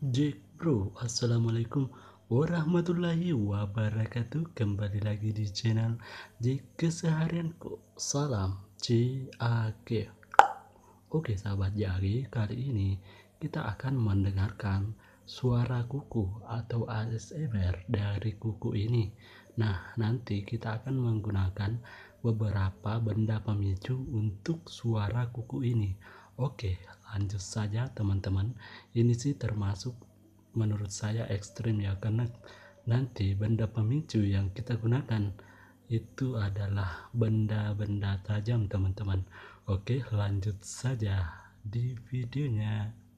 bro, Assalamualaikum warahmatullahi wabarakatuh Kembali lagi di channel J Keseharianku Salam JAG Oke sahabat jari kali ini kita akan mendengarkan suara kuku atau ASMR dari kuku ini Nah nanti kita akan menggunakan beberapa benda pemicu untuk suara kuku ini Oke, lanjut saja teman-teman ini sih termasuk menurut saya ekstrim ya karena nanti benda pemicu yang kita gunakan itu adalah benda-benda tajam teman-teman oke lanjut saja di videonya